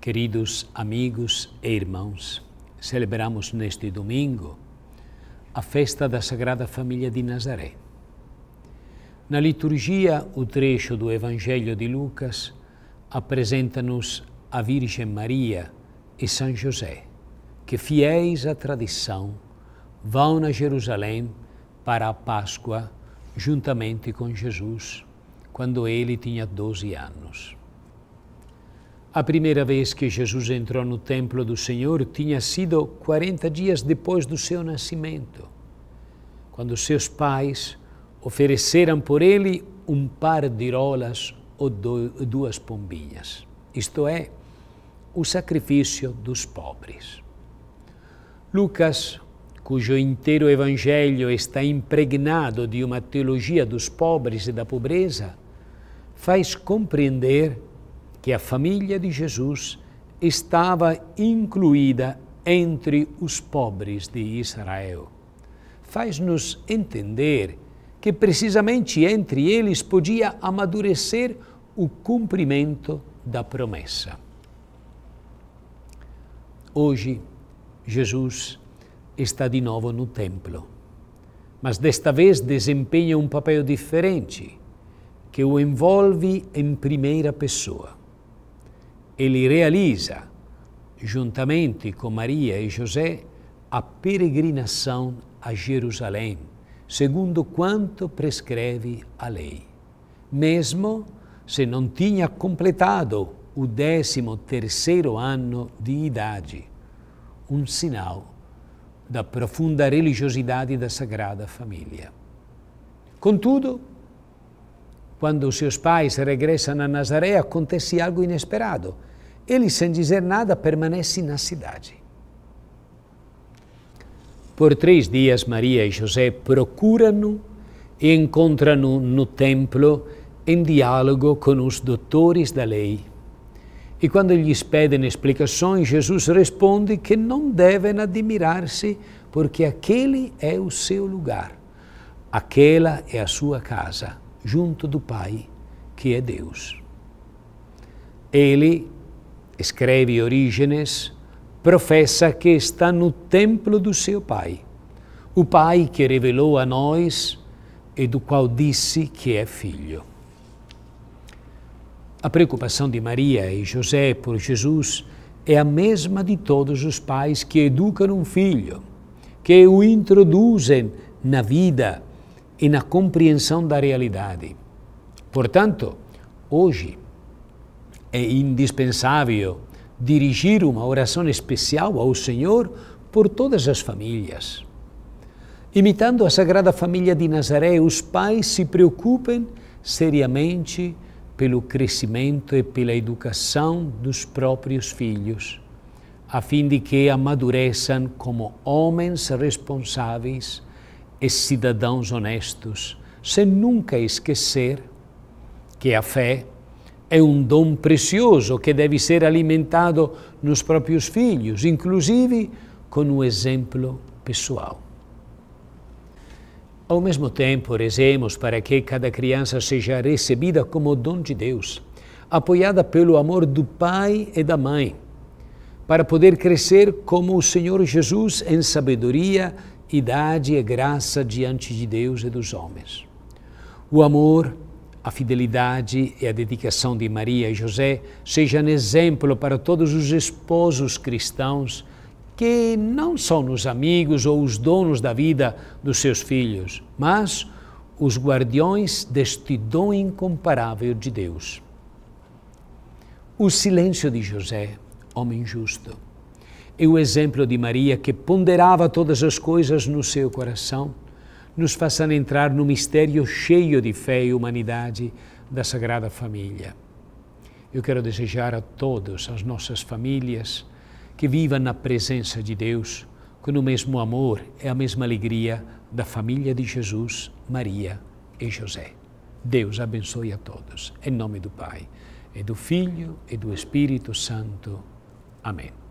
Queridos amigos e irmãos, celebramos neste domingo a festa da Sagrada Família de Nazaré. Na liturgia, o trecho do Evangelho de Lucas apresenta-nos a Virgem Maria e São José, que, fiéis à tradição, vão a Jerusalém para a Páscoa juntamente com Jesus, quando ele tinha 12 anos. A primeira vez que Jesus entrou no templo do Senhor tinha sido 40 dias depois do seu nascimento, quando seus pais ofereceram por ele um par de rolas ou duas pombinhas, isto é, o sacrifício dos pobres. Lucas, cujo inteiro evangelho está impregnado de uma teologia dos pobres e da pobreza, faz compreender que a família de Jesus estava incluída entre os pobres de Israel. Faz-nos entender que precisamente entre eles podia amadurecer o cumprimento da promessa. Hoje, Jesus está de novo no templo, mas desta vez desempenha um papel diferente, que o envolve em primeira pessoa ele realiza, juntamente com Maria e José, a peregrinação a Jerusalém, segundo quanto prescreve a lei. Mesmo se não tinha completado o décimo terceiro ano de idade, um sinal da profunda religiosidade da Sagrada Família. Contudo, quando seus pais regressam a Nazaré, acontece algo inesperado ele, sem dizer nada, permanece na cidade. Por três dias, Maria e José procuram-no e encontram-no no templo em diálogo com os doutores da lei. E quando lhes pedem explicações, Jesus responde que não devem admirar-se, porque aquele é o seu lugar, aquela é a sua casa, junto do Pai, que é Deus. Ele escreve Orígenes, professa que está no templo do seu pai, o pai que revelou a nós e do qual disse que é filho. A preocupação de Maria e José por Jesus é a mesma de todos os pais que educam um filho, que o introduzem na vida e na compreensão da realidade. Portanto, hoje, é indispensável dirigir uma oração especial ao Senhor por todas as famílias. Imitando a Sagrada Família de Nazaré, os pais se preocupem seriamente pelo crescimento e pela educação dos próprios filhos, a fim de que amadureçam como homens responsáveis e cidadãos honestos, sem nunca esquecer que a fé é um dom precioso que deve ser alimentado nos próprios filhos, inclusive com o exemplo pessoal. Ao mesmo tempo, rezemos para que cada criança seja recebida como dom de Deus, apoiada pelo amor do pai e da mãe, para poder crescer como o Senhor Jesus em sabedoria, idade e graça diante de Deus e dos homens. O amor a fidelidade e a dedicação de Maria e José sejam exemplo para todos os esposos cristãos que não são os amigos ou os donos da vida dos seus filhos, mas os guardiões deste dom incomparável de Deus. O silêncio de José, homem justo, e é o exemplo de Maria que ponderava todas as coisas no seu coração nos façam entrar no mistério cheio de fé e humanidade da Sagrada Família. Eu quero desejar a todos, as nossas famílias, que vivam na presença de Deus, com o mesmo amor e é a mesma alegria da família de Jesus, Maria e José. Deus abençoe a todos. Em nome do Pai, e do Filho e do Espírito Santo. Amém.